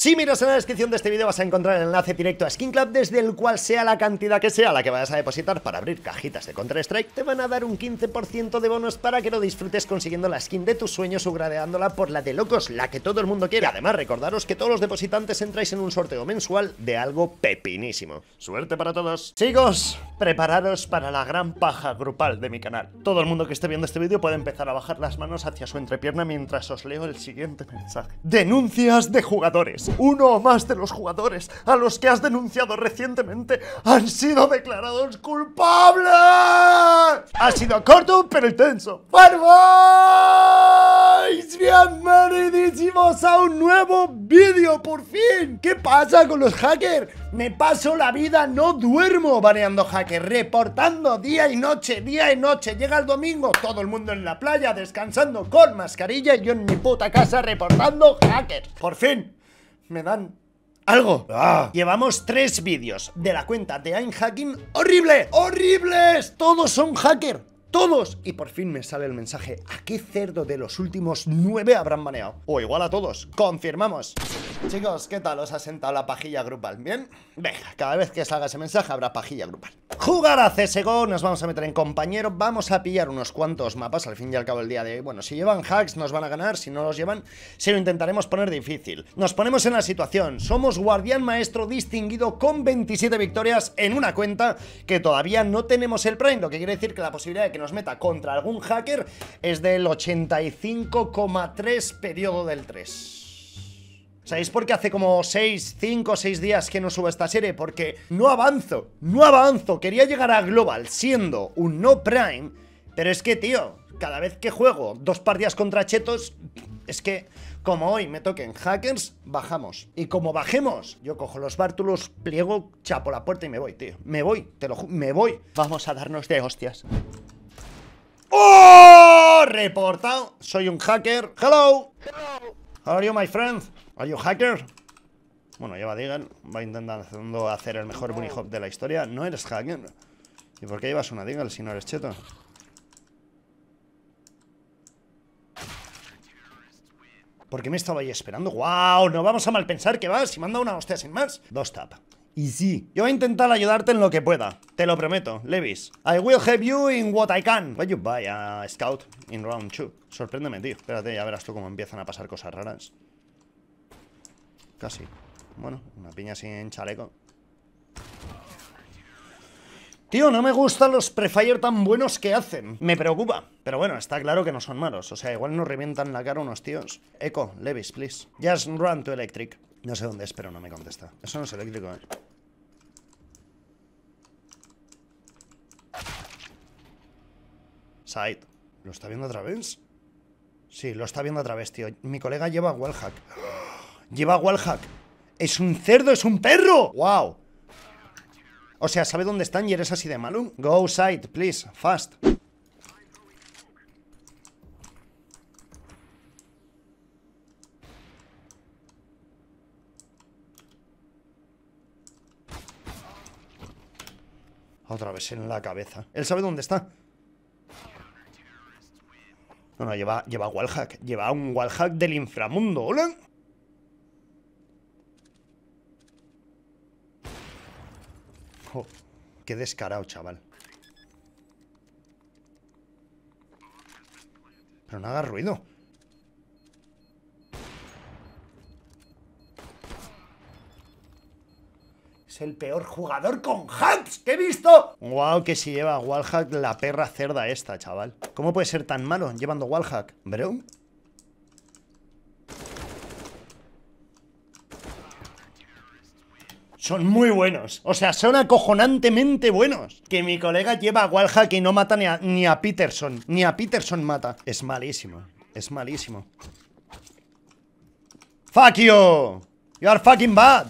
Si miras en la descripción de este vídeo vas a encontrar el enlace directo a Skin Club desde el cual sea la cantidad que sea la que vayas a depositar para abrir cajitas de Counter-Strike te van a dar un 15% de bonos para que lo disfrutes consiguiendo la skin de tus sueños o gradeándola por la de locos, la que todo el mundo quiere. además recordaros que todos los depositantes entráis en un sorteo mensual de algo pepinísimo. ¡Suerte para todos! Chicos, prepararos para la gran paja grupal de mi canal. Todo el mundo que esté viendo este vídeo puede empezar a bajar las manos hacia su entrepierna mientras os leo el siguiente mensaje. Denuncias de jugadores uno o más de los jugadores a los que has denunciado recientemente han sido declarados culpables. Ha sido corto pero intenso. ¡Farboys! ¡Bienvenidísimos a un nuevo vídeo, por fin! ¿Qué pasa con los hackers? Me paso la vida, no duermo baneando hackers, reportando día y noche, día y noche. Llega el domingo, todo el mundo en la playa, descansando con mascarilla y yo en mi puta casa reportando hackers. Por fin, me dan algo. Ah. Llevamos tres vídeos de la cuenta de I'm Hacking horrible, horribles. Todos son hacker todos. Y por fin me sale el mensaje, ¿a qué cerdo de los últimos nueve habrán baneado? O igual a todos, confirmamos. Chicos, ¿qué tal? ¿Os ha sentado la pajilla grupal? ¿Bien? Venga, cada vez que salga ese mensaje habrá pajilla grupal. Jugar a CSGO, nos vamos a meter en compañero, vamos a pillar unos cuantos mapas al fin y al cabo el día de hoy. Bueno, si llevan hacks nos van a ganar, si no los llevan, se lo intentaremos poner difícil. Nos ponemos en la situación, somos guardián maestro distinguido con 27 victorias en una cuenta que todavía no tenemos el prime, lo que quiere decir que la posibilidad de que nos meta contra algún hacker es del 85,3 periodo del 3. ¿Sabéis por qué hace como 6, 5, 6 días que no subo esta serie? Porque no avanzo, no avanzo. Quería llegar a Global siendo un no prime, pero es que, tío, cada vez que juego dos partidas contra chetos, es que como hoy me toquen hackers, bajamos. Y como bajemos, yo cojo los bártulos, pliego, chapo la puerta y me voy, tío. Me voy, te lo juro, me voy. Vamos a darnos de hostias. ¡Oh! Reportado. Soy un hacker. Hello. Hello. How are you, my friend? Are you hacker? Bueno, lleva va Digan. Va intentando hacer el mejor bunny hop de la historia. No eres hacker. ¿Y por qué llevas una Digal si no eres cheto? ¿Por qué me estaba ahí esperando? ¡Wow! No vamos a malpensar que vas. Si manda una hostia sin más. Dos tap. Y sí, yo voy a intentar ayudarte en lo que pueda. Te lo prometo, Levis. I will help you in what I can. Why you buy a scout in round 2? Sorpréndeme, tío. Espérate, ya verás tú cómo empiezan a pasar cosas raras. Casi. Bueno, una piña sin chaleco. Tío, no me gustan los prefire tan buenos que hacen. Me preocupa. Pero bueno, está claro que no son malos. O sea, igual nos revientan la cara unos tíos. Echo, Levis, please. Just run to electric. No sé dónde es, pero no me contesta. Eso no es eléctrico, ¿eh? Side. ¿Lo está viendo otra vez? Sí, lo está viendo otra vez, tío. Mi colega lleva wallhack. ¡Lleva wallhack! ¡Es un cerdo, es un perro! ¡Wow! O sea, sabe dónde están y eres así de malo. Go side, please, fast. Otra vez en la cabeza. Él sabe dónde está. No, no, lleva, lleva wallhack. Lleva un wallhack del inframundo. ¡Hola! qué descarado, chaval. Pero no haga ruido. el peor jugador con hacks que he visto. Wow, que si lleva wallhack la perra cerda esta, chaval. ¿Cómo puede ser tan malo llevando wallhack, bro? son muy buenos. O sea, son acojonantemente buenos. Que mi colega lleva a Wallhack y no mata ni a, ni a Peterson. Ni a Peterson mata. Es malísimo. Es malísimo. ¡Fuck you! You are fucking bad.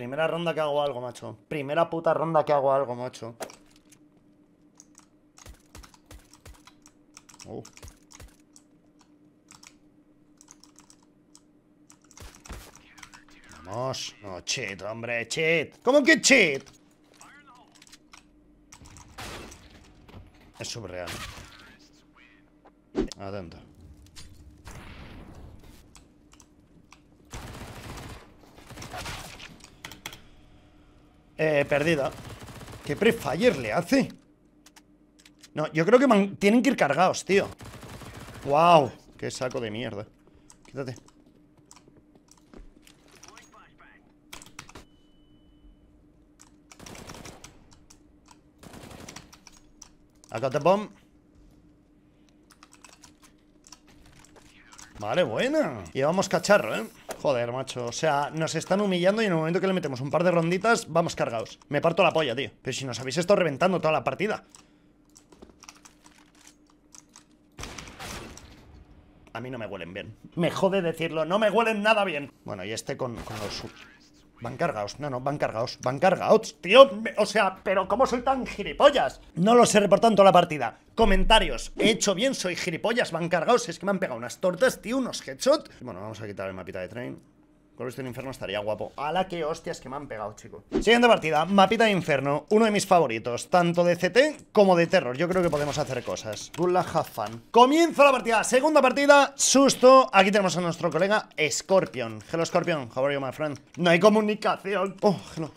Primera ronda que hago algo, macho. Primera puta ronda que hago algo, macho. Oh. Vamos. No, cheat, hombre, cheat. ¿Cómo que cheat? Es surreal. Atento. Eh, perdida. ¿Qué pre-fire le hace? No, yo creo que tienen que ir cargados, tío. ¡Wow! ¡Qué saco de mierda! Quítate. I got the bomb. Vale, buena. Llevamos cacharro, ¿eh? Joder, macho. O sea, nos están humillando y en el momento que le metemos un par de ronditas, vamos cargados. Me parto la polla, tío. Pero si nos habéis estado reventando toda la partida. A mí no me huelen bien. Me jode decirlo, no me huelen nada bien. Bueno, y este con, con los... Van cargaos, no, no, van cargaos, van cargaos tío. o sea, pero ¿cómo soy tan gilipollas? No lo sé reportando toda la partida. Comentarios, he hecho bien, soy gilipollas, van cargaos, Es que me han pegado unas tortas, tío, unos headshots. Bueno, vamos a quitar el mapita de train esto en Inferno estaría guapo. ¡Hala, qué hostias que me han pegado, chicos! Siguiente partida, mapita de Inferno. Uno de mis favoritos, tanto de CT como de Terror. Yo creo que podemos hacer cosas. Good luck, have Comienza la partida. Segunda partida, susto. Aquí tenemos a nuestro colega Scorpion. Hello, Scorpion. How are you, my friend? No hay comunicación. Oh, hello.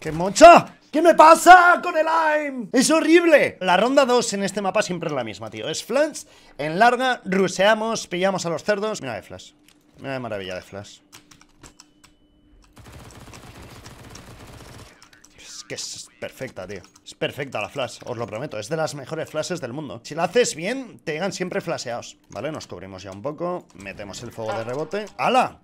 ¡Qué mocha! ¿Qué me pasa con el AIM? ¡Es horrible! La ronda 2 en este mapa siempre es la misma, tío. Es flash, en larga, ruseamos, pillamos a los cerdos. Mira de flash. Mira de maravilla de flash. Es que es perfecta, tío. Es perfecta la flash, os lo prometo. Es de las mejores flashes del mundo. Si la haces bien, te llegan siempre flasheados. Vale, nos cubrimos ya un poco. Metemos el fuego de rebote. ¡Hala!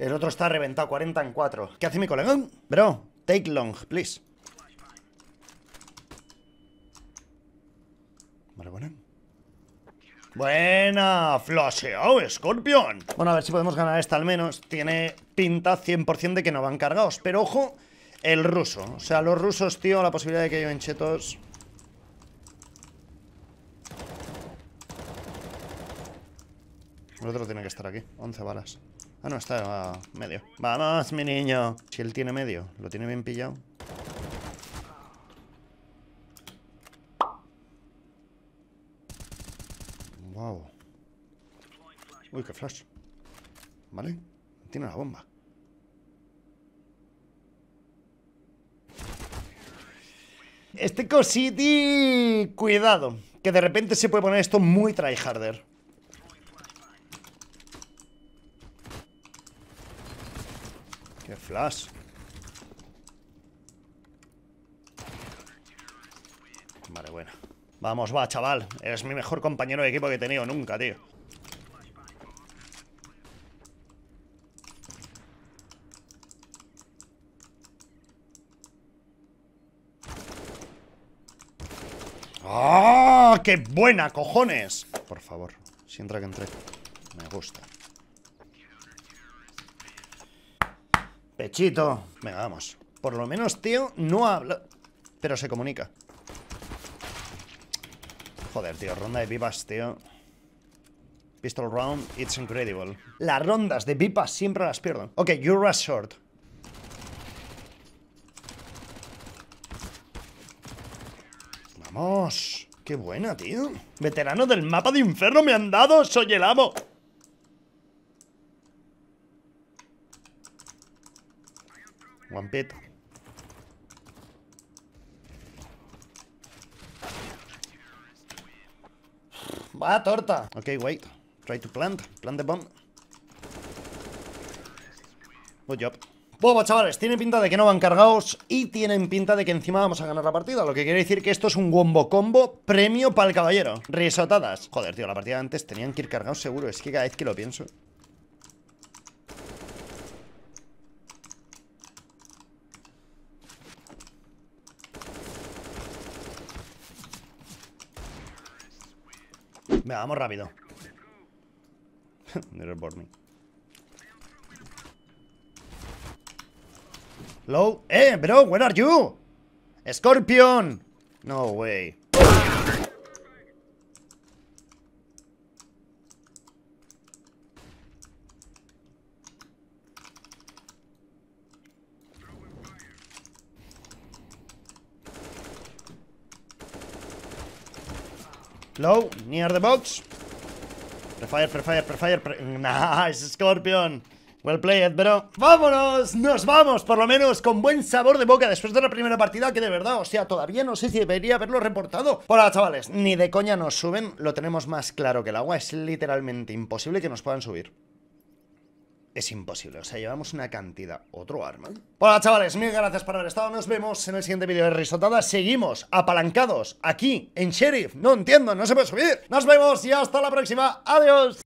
El otro está reventado, 40 en 4. ¿Qué hace mi colega? Bro, take long, please. Vale, buena. Buena, flasheado, Scorpion. Bueno, a ver si podemos ganar esta al menos. Tiene pinta 100% de que no van cargados. Pero ojo, el ruso. O sea, los rusos, tío, la posibilidad de que lleven chetos. El otro tiene que estar aquí. 11 balas. Ah, no, está ah, medio. ¡Vamos, mi niño! Si él tiene medio, lo tiene bien pillado. Wow. Uy, qué flash. Vale. Tiene la bomba. Este cositi... Cuidado, que de repente se puede poner esto muy tryharder. ¡Qué flash! Vale, bueno. Vamos, va, chaval. Eres mi mejor compañero de equipo que he tenido nunca, tío. ¡Ah! ¡Qué buena, cojones! Por favor, si entra que entre. Me gusta. Pechito. Venga, vamos. Por lo menos, tío, no habla. Pero se comunica. Joder, tío, ronda de pipas, tío. Pistol round, it's incredible. Las rondas de pipas siempre las pierdo. Ok, you're short. Vamos. Qué buena, tío. Veterano del mapa de inferno me han dado. Soy el amo. Guampeta. Va, torta. Ok, wait. Try to plant. Plant the bomb. Good job. Bobo, chavales, Tienen pinta de que no van cargados y tienen pinta de que encima vamos a ganar la partida. Lo que quiere decir que esto es un wombo combo premio para el caballero. Risotadas. Joder, tío, la partida de antes tenían que ir cargados seguro. Es que cada vez que lo pienso. Venga, vamos rápido. Low. Eh, bro, where are you? Scorpion. No way. Low, near the box. Prefire, prefire, prefire. Pre nice, Scorpion. Well played, bro. ¡Vámonos! ¡Nos vamos! Por lo menos con buen sabor de boca después de la primera partida que de verdad, o sea, todavía no sé si debería haberlo reportado. Hola, chavales, ni de coña nos suben. Lo tenemos más claro que el agua. Es literalmente imposible que nos puedan subir es imposible. O sea, llevamos una cantidad. Otro arma. Hola, chavales. Mil gracias por haber estado. Nos vemos en el siguiente vídeo de Risotada. Seguimos apalancados aquí en Sheriff. No entiendo, no se puede subir. Nos vemos y hasta la próxima. Adiós.